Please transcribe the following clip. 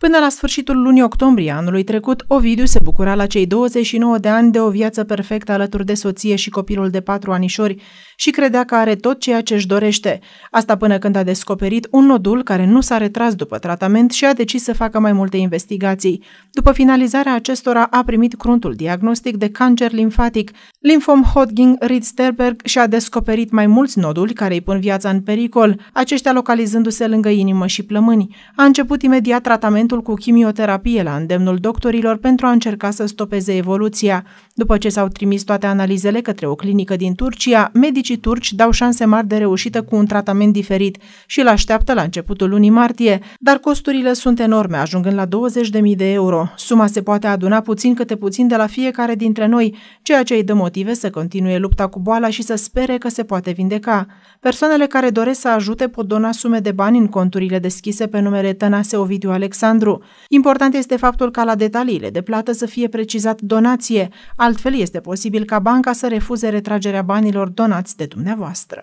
Până la sfârșitul lunii octombrie anului trecut, Ovidiu se bucura la cei 29 de ani de o viață perfectă alături de soție și copilul de patru anișori și credea că are tot ceea ce își dorește. Asta până când a descoperit un nodul care nu s-a retras după tratament și a decis să facă mai multe investigații. După finalizarea acestora, a primit cruntul diagnostic de cancer limfatic, Linfom Hodgkin Ritzterberg și-a descoperit mai mulți noduli care îi pun viața în pericol, aceștia localizându-se lângă inimă și plămâni. A început imediat tratamentul cu chimioterapie la îndemnul doctorilor pentru a încerca să stopeze evoluția. După ce s-au trimis toate analizele către o clinică din Turcia, medicii turci dau șanse mari de reușită cu un tratament diferit și îl așteaptă la începutul lunii martie, dar costurile sunt enorme, ajungând la 20.000 de euro. Suma se poate aduna puțin câte puțin de la fiecare dintre noi, ceea ce îi dă motiv motive să continue lupta cu boala și să spere că se poate vindeca. Persoanele care doresc să ajute pot dona sume de bani în conturile deschise pe numele Tănase Ovidiu Alexandru. Important este faptul ca la detaliile de plată să fie precizat donație, altfel este posibil ca banca să refuze retragerea banilor donați de dumneavoastră.